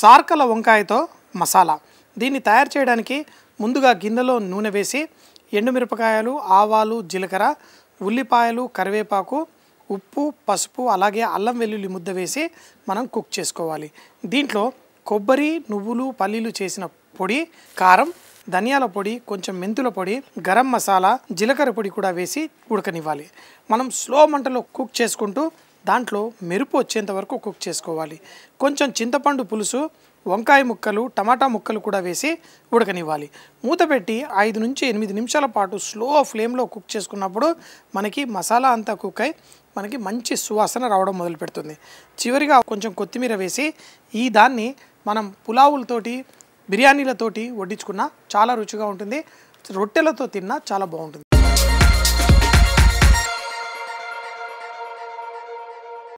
సార్కల వంకాయతో మసాలా దీన్ని తయారు చేయడానికి ముందుగా గిన్నెలో నూనె వేసి ఎండుమిరపకాయలు ఆవాలు జీలకర్ర ఉల్లిపాయలు కరివేపాకు ఉప్పు పసుపు అలాగే అల్లం వెల్లుల్లి ముద్ద వేసి మనం కుక్ చేసుకోవాలి దీంట్లో కొబ్బరి నువ్వులు పల్లీలు చేసిన పొడి కారం ధనియాల పొడి కొంచెం మెంతుల పొడి గరం మసాలా జీలకర్ర పొడి కూడా వేసి ఉడకనివ్వాలి మనం స్లో మంటలో కుక్ చేసుకుంటూ దాంట్లో మెరుపు వచ్చేంత వరకు కుక్ చేసుకోవాలి కొంచెం చింతపండు పులుసు వంకాయ ముక్కలు టమాటా ముక్కలు కూడా వేసి ఉడకనివ్వాలి మూత పెట్టి ఐదు నుంచి ఎనిమిది నిమిషాల పాటు స్లో ఫ్లేమ్లో కుక్ చేసుకున్నప్పుడు మనకి మసాలా అంతా కుక్ అయి మనకి మంచి సువాసన రావడం మొదలు పెడుతుంది చివరిగా కొంచెం కొత్తిమీర వేసి ఈ దాన్ని మనం పులావులతోటి బిర్యానీలతోటి వడ్డించుకున్న చాలా రుచిగా ఉంటుంది రొట్టెలతో తిన్నా చాలా బాగుంటుంది